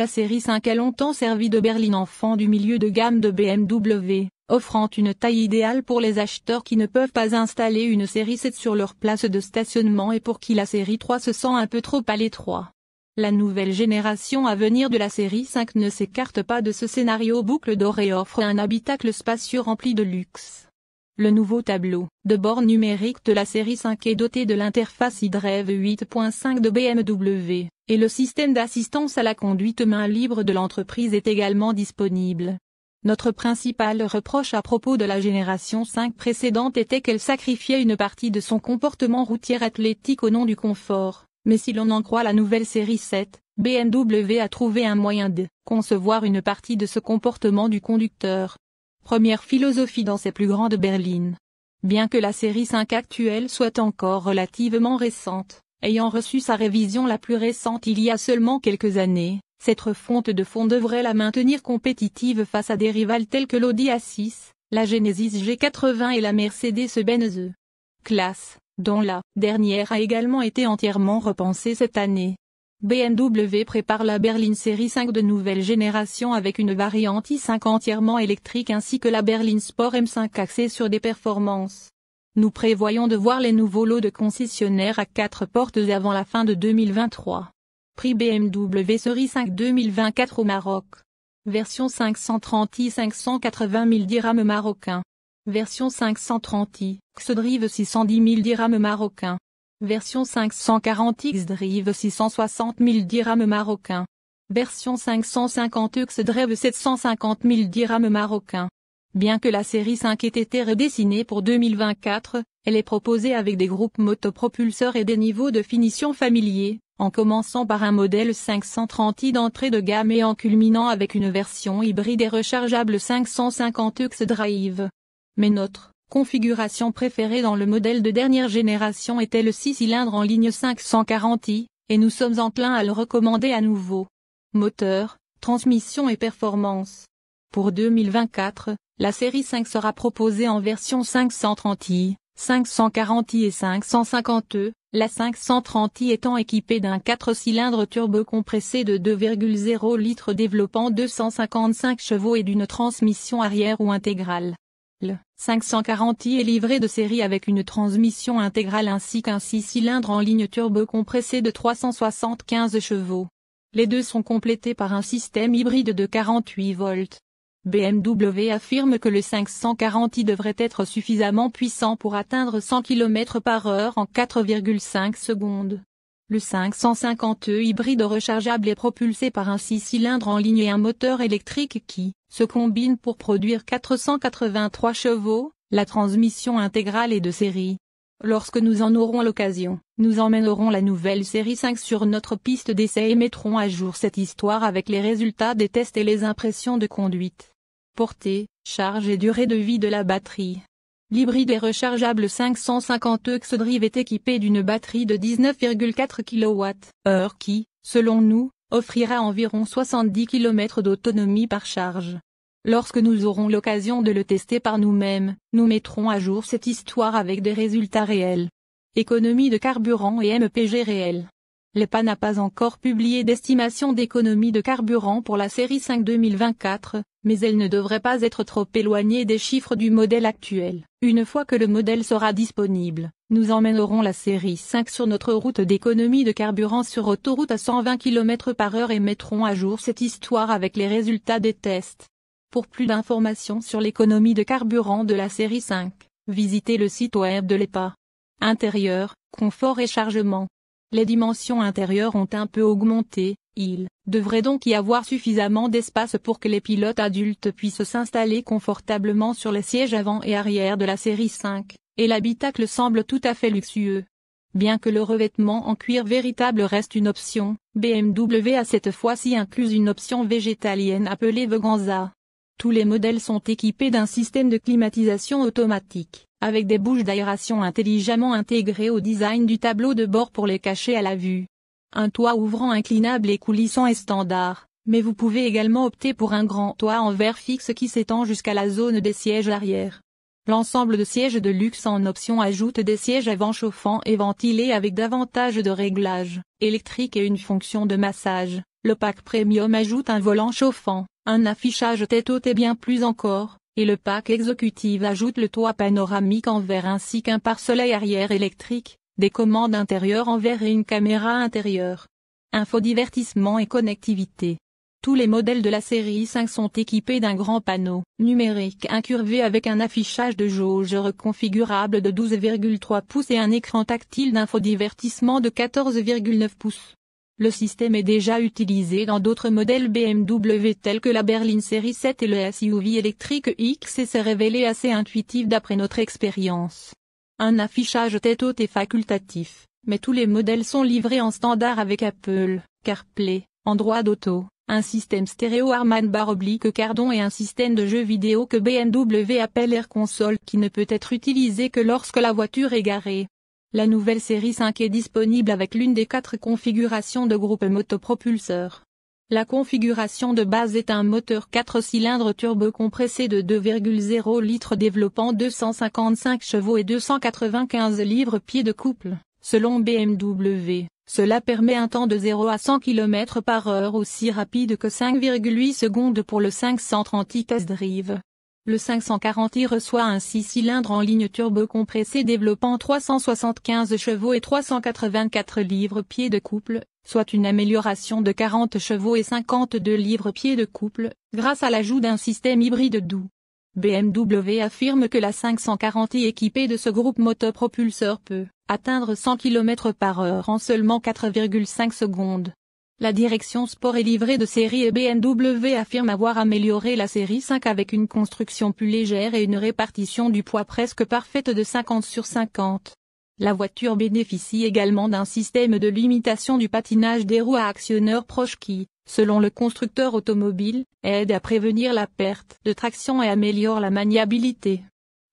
La série 5 a longtemps servi de berline enfant du milieu de gamme de BMW, offrant une taille idéale pour les acheteurs qui ne peuvent pas installer une série 7 sur leur place de stationnement et pour qui la série 3 se sent un peu trop à l'étroit. La nouvelle génération à venir de la série 5 ne s'écarte pas de ce scénario boucle d'or et offre un habitacle spacieux rempli de luxe. Le nouveau tableau de bord numérique de la série 5 est doté de l'interface iDrive 8.5 de BMW, et le système d'assistance à la conduite main libre de l'entreprise est également disponible. Notre principal reproche à propos de la génération 5 précédente était qu'elle sacrifiait une partie de son comportement routier athlétique au nom du confort, mais si l'on en croit la nouvelle série 7, BMW a trouvé un moyen de concevoir une partie de ce comportement du conducteur, première philosophie dans ses plus grandes berlines. Bien que la série 5 actuelle soit encore relativement récente, ayant reçu sa révision la plus récente il y a seulement quelques années, cette refonte de fond devrait la maintenir compétitive face à des rivales telles que l'Audi A6, la Genesis G80 et la Mercedes-Benz e. Classe, dont la dernière a également été entièrement repensée cette année, BMW prépare la berline série 5 de nouvelle génération avec une variante i5 entièrement électrique ainsi que la berline Sport M5 axée sur des performances. Nous prévoyons de voir les nouveaux lots de concessionnaires à 4 portes avant la fin de 2023. Prix BMW série 5 2024 au Maroc. Version 530i 580 000 dirhams marocains. Version 530i, Xodrive 610 000 dirhams marocains. Version 540X Drive 660 000 dirhams marocains. Version 550X Drive 750 000 dirhams marocains. Bien que la série 5 ait été redessinée pour 2024, elle est proposée avec des groupes motopropulseurs et des niveaux de finition familiers, en commençant par un modèle 530i d'entrée de gamme et en culminant avec une version hybride et rechargeable 550X Drive. Mais notre configuration préférée dans le modèle de dernière génération était le 6 cylindres en ligne 540i, et nous sommes enclins à le recommander à nouveau. Moteur, transmission et performance. Pour 2024, la série 5 sera proposée en version 530i, 540i et 550e, e, la 530i étant équipée d'un 4 cylindres turbocompressé de 2,0 litres développant 255 chevaux et d'une transmission arrière ou intégrale. Le 540i est livré de série avec une transmission intégrale ainsi qu'un 6 cylindres en ligne turbo compressé de 375 chevaux. Les deux sont complétés par un système hybride de 48 volts. BMW affirme que le 540i devrait être suffisamment puissant pour atteindre 100 km par heure en 4,5 secondes. Le 550e e hybride rechargeable est propulsé par un 6 cylindres en ligne et un moteur électrique qui, se combinent pour produire 483 chevaux, la transmission intégrale et de série. Lorsque nous en aurons l'occasion, nous emmènerons la nouvelle série 5 sur notre piste d'essai et mettrons à jour cette histoire avec les résultats des tests et les impressions de conduite. Portée, charge et durée de vie de la batterie. L'hybride et rechargeable 550 X Drive est équipé d'une batterie de 19,4 kWh qui, selon nous, offrira environ 70 km d'autonomie par charge. Lorsque nous aurons l'occasion de le tester par nous-mêmes, nous mettrons à jour cette histoire avec des résultats réels. Économie de carburant et MPG réel. L'EPA n'a pas encore publié d'estimation d'économie de carburant pour la série 5 2024, mais elle ne devrait pas être trop éloignée des chiffres du modèle actuel. Une fois que le modèle sera disponible, nous emmènerons la série 5 sur notre route d'économie de carburant sur autoroute à 120 km par heure et mettrons à jour cette histoire avec les résultats des tests. Pour plus d'informations sur l'économie de carburant de la série 5, visitez le site web de l'EPA. Intérieur, confort et chargement. Les dimensions intérieures ont un peu augmenté, il devrait donc y avoir suffisamment d'espace pour que les pilotes adultes puissent s'installer confortablement sur les sièges avant et arrière de la série 5, et l'habitacle semble tout à fait luxueux. Bien que le revêtement en cuir véritable reste une option, BMW a cette fois-ci inclus une option végétalienne appelée Veganza. Tous les modèles sont équipés d'un système de climatisation automatique, avec des bouches d'aération intelligemment intégrées au design du tableau de bord pour les cacher à la vue. Un toit ouvrant inclinable et coulissant est standard, mais vous pouvez également opter pour un grand toit en verre fixe qui s'étend jusqu'à la zone des sièges arrière. L'ensemble de sièges de luxe en option ajoute des sièges avant-chauffants et ventilés avec davantage de réglages électriques et une fonction de massage. Le pack premium ajoute un volant chauffant un affichage tête haute et bien plus encore, et le pack exécutif ajoute le toit panoramique en verre ainsi qu'un pare-soleil arrière électrique, des commandes intérieures en verre et une caméra intérieure. Infodivertissement et connectivité. Tous les modèles de la série 5 sont équipés d'un grand panneau numérique incurvé avec un affichage de jauge reconfigurable de 12,3 pouces et un écran tactile d'infodivertissement de 14,9 pouces. Le système est déjà utilisé dans d'autres modèles BMW tels que la berline série 7 et le SUV électrique X et s'est révélé assez intuitif d'après notre expérience. Un affichage tête haute est facultatif, mais tous les modèles sont livrés en standard avec Apple, CarPlay, Android Auto, un système stéréo Arman Bar oblique Cardon et un système de jeux vidéo que BMW appelle Air Console qui ne peut être utilisé que lorsque la voiture est garée. La nouvelle série 5 est disponible avec l'une des quatre configurations de groupe motopropulseur. La configuration de base est un moteur 4 cylindres turbo compressé de 2,0 litres développant 255 chevaux et 295 livres-pieds de couple, selon BMW. Cela permet un temps de 0 à 100 km par heure aussi rapide que 5,8 secondes pour le 530i test drive. Le 540i reçoit un 6 cylindres en ligne turbo compressé développant 375 chevaux et 384 livres-pieds de couple, soit une amélioration de 40 chevaux et 52 livres-pieds de couple, grâce à l'ajout d'un système hybride doux. BMW affirme que la 540i équipée de ce groupe motopropulseur peut atteindre 100 km par heure en seulement 4,5 secondes. La direction sport et livrée de série et BMW affirme avoir amélioré la série 5 avec une construction plus légère et une répartition du poids presque parfaite de 50 sur 50. La voiture bénéficie également d'un système de limitation du patinage des roues à actionneurs proches qui, selon le constructeur automobile, aide à prévenir la perte de traction et améliore la maniabilité.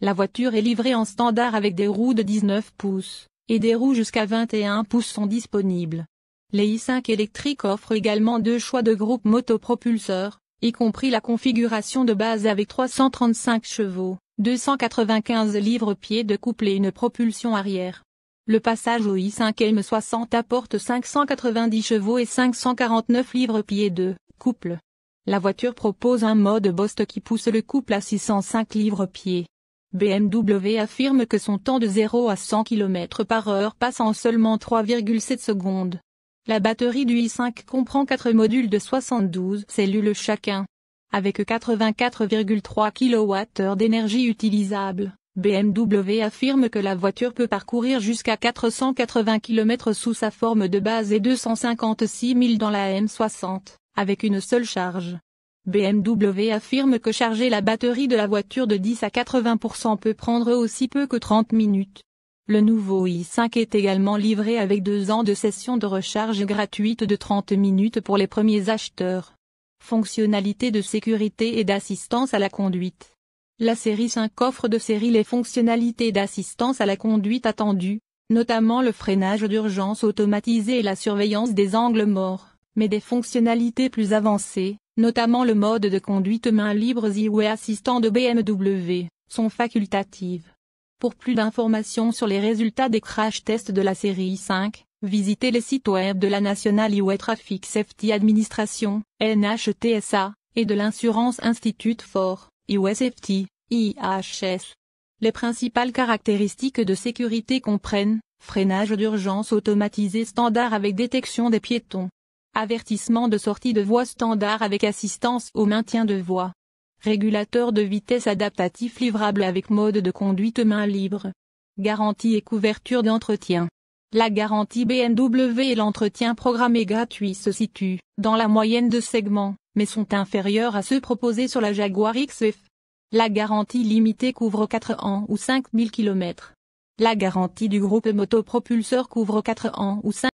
La voiture est livrée en standard avec des roues de 19 pouces, et des roues jusqu'à 21 pouces sont disponibles. Les i5 électriques offrent également deux choix de groupes motopropulseurs, y compris la configuration de base avec 335 chevaux, 295 livres-pieds de couple et une propulsion arrière. Le passage au i5 M60 apporte 590 chevaux et 549 livres-pieds de couple. La voiture propose un mode Bost qui pousse le couple à 605 livres-pieds. BMW affirme que son temps de 0 à 100 km par heure passe en seulement 3,7 secondes. La batterie du i5 comprend 4 modules de 72 cellules chacun. Avec 84,3 kWh d'énergie utilisable, BMW affirme que la voiture peut parcourir jusqu'à 480 km sous sa forme de base et 256 000 dans la M60, avec une seule charge. BMW affirme que charger la batterie de la voiture de 10 à 80% peut prendre aussi peu que 30 minutes. Le nouveau i5 est également livré avec deux ans de session de recharge gratuite de 30 minutes pour les premiers acheteurs. Fonctionnalités de sécurité et d'assistance à la conduite. La série 5 offre de série les fonctionnalités d'assistance à la conduite attendues, notamment le freinage d'urgence automatisé et la surveillance des angles morts, mais des fonctionnalités plus avancées, notamment le mode de conduite main libre et assistant de BMW, sont facultatives. Pour plus d'informations sur les résultats des crash tests de la série 5, visitez les sites web de la National Highway Traffic Safety Administration, NHTSA, et de l'Insurance Institute for Highway Safety, IHS. Les principales caractéristiques de sécurité comprennent freinage d'urgence automatisé standard avec détection des piétons, avertissement de sortie de voie standard avec assistance au maintien de voie, Régulateur de vitesse adaptatif livrable avec mode de conduite main libre. Garantie et couverture d'entretien. La garantie BMW et l'entretien programmé gratuit se situent dans la moyenne de segments, mais sont inférieurs à ceux proposés sur la Jaguar XF. La garantie limitée couvre 4 ans ou 5000 km. La garantie du groupe motopropulseur couvre 4 ans ou 5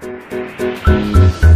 Thank you.